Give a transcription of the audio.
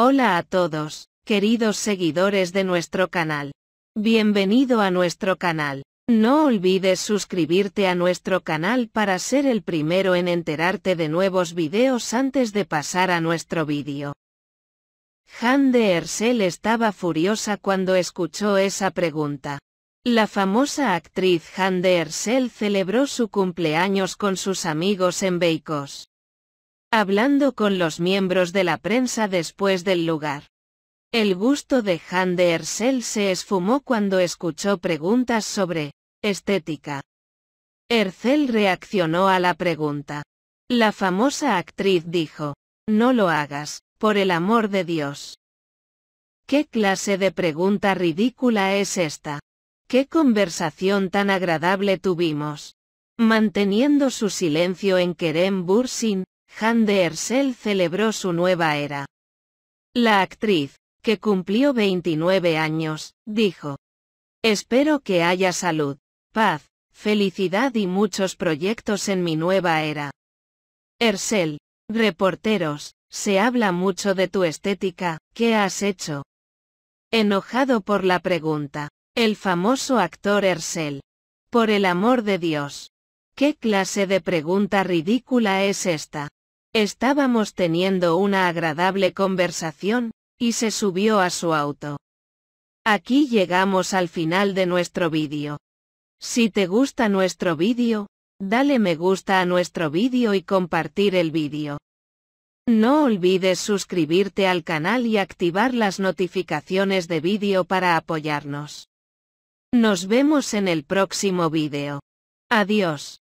Hola a todos, queridos seguidores de nuestro canal. Bienvenido a nuestro canal. No olvides suscribirte a nuestro canal para ser el primero en enterarte de nuevos videos antes de pasar a nuestro vídeo. Han de Ersel estaba furiosa cuando escuchó esa pregunta. La famosa actriz Han de Ersel celebró su cumpleaños con sus amigos en Beicos. Hablando con los miembros de la prensa después del lugar. El gusto de Han de ercel se esfumó cuando escuchó preguntas sobre estética. Ercel reaccionó a la pregunta. La famosa actriz dijo, no lo hagas, por el amor de Dios. ¿Qué clase de pregunta ridícula es esta? ¿Qué conversación tan agradable tuvimos? Manteniendo su silencio en Kerem Bursin, de Hersel celebró su nueva era. La actriz, que cumplió 29 años, dijo. Espero que haya salud, paz, felicidad y muchos proyectos en mi nueva era. Ersel, reporteros, se habla mucho de tu estética, ¿qué has hecho? Enojado por la pregunta, el famoso actor Ersel. Por el amor de Dios. ¿Qué clase de pregunta ridícula es esta? Estábamos teniendo una agradable conversación, y se subió a su auto. Aquí llegamos al final de nuestro vídeo. Si te gusta nuestro vídeo, dale me gusta a nuestro vídeo y compartir el vídeo. No olvides suscribirte al canal y activar las notificaciones de vídeo para apoyarnos. Nos vemos en el próximo vídeo. Adiós.